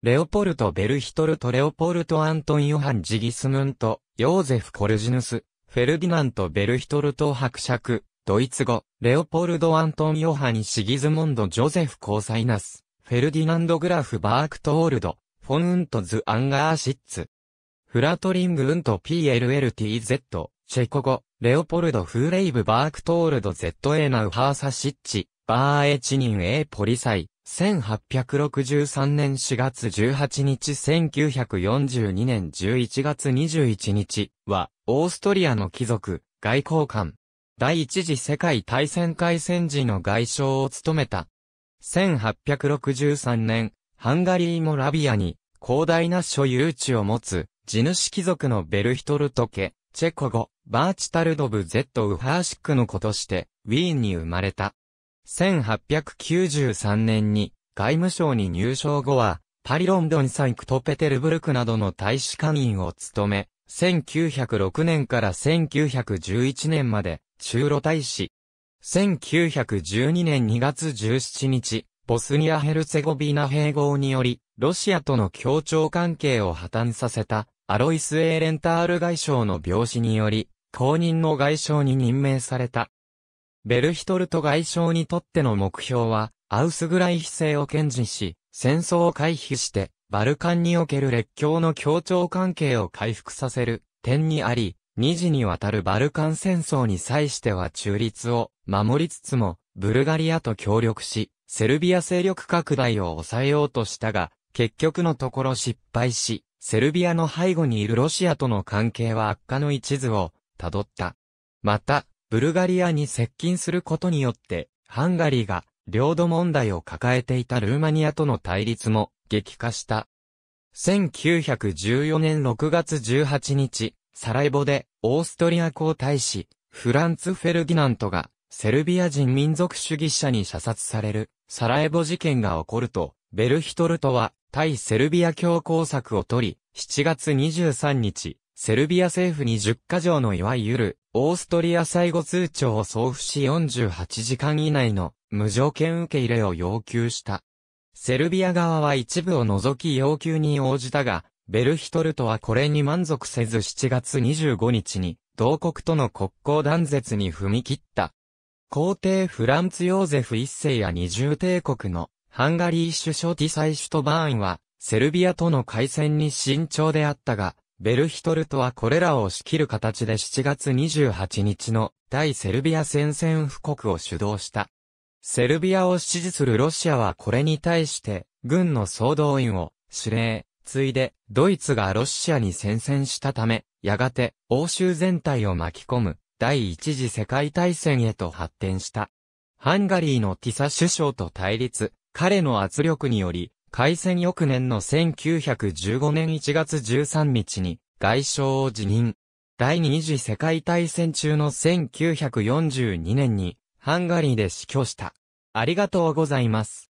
レオポルト・ベルヒトルト・レオポルト・アントン・ヨハン・ジギスムント、ヨーゼフ・コルジヌス、フェルディナント・ベルヒトルト伯爵、ドイツ語、レオポルド・アントン・ヨハン・シギズモンド・ジョゼフ・コーサイナス、フェルディナンド・グラフ・バークト・ールド、フォン・ウント・ズ・アンガー・シッツ。フラトリング・ウント・ PLLTZ、チェコ語、レオポルド・フーレイブ・バークトールド・ ZA ナウハーサ・シッチ、バーエチニン・エー・ポリサイ、1863年4月18日1942年11月21日は、オーストリアの貴族、外交官。第一次世界大戦開戦時の外相を務めた。1863年、ハンガリーモラビアに、広大な所有地を持つ、地主貴族のベルヒトルト家、チェコ語、バーチタルドブ・ゼット・ウハーシックの子として、ウィーンに生まれた。1893年に外務省に入省後は、パリロンドンサンクトペテルブルクなどの大使館員を務め、1906年から1911年まで中路大使。1912年2月17日、ボスニア・ヘルツェゴビーナ併合により、ロシアとの協調関係を破綻させた、アロイス・エーレンタール外相の病死により、公認の外相に任命された。ベルヒトルト外相にとっての目標は、アウスグライヒ制を堅持し、戦争を回避して、バルカンにおける列強の協調関係を回復させる点にあり、二次にわたるバルカン戦争に際しては中立を守りつつも、ブルガリアと協力し、セルビア勢力拡大を抑えようとしたが、結局のところ失敗し、セルビアの背後にいるロシアとの関係は悪化の一途を、たどった。また、ブルガリアに接近することによって、ハンガリーが領土問題を抱えていたルーマニアとの対立も激化した。1914年6月18日、サラエボでオーストリア皇太子、フランツ・フェルギナントがセルビア人民族主義者に射殺されるサラエボ事件が起こると、ベルヒトルトは対セルビア強硬策を取り、7月23日、セルビア政府に10カ条のいわゆるオーストリア最後通帳を送付し48時間以内の無条件受け入れを要求した。セルビア側は一部を除き要求に応じたが、ベルヒトルトはこれに満足せず7月25日に、同国との国交断絶に踏み切った。皇帝フランツ・ヨーゼフ一世や二重帝国のハンガリー首相ティサイシュトバーンは、セルビアとの開戦に慎重であったが、ベルヒトルトはこれらを仕切る形で7月28日の第セルビア宣戦布告を主導した。セルビアを支持するロシアはこれに対して、軍の総動員を指令、ついで、ドイツがロシアに戦線したため、やがて欧州全体を巻き込む第一次世界大戦へと発展した。ハンガリーのティサ首相と対立、彼の圧力により、開戦翌年の1915年1月13日に外相を辞任。第二次世界大戦中の1942年にハンガリーで死去した。ありがとうございます。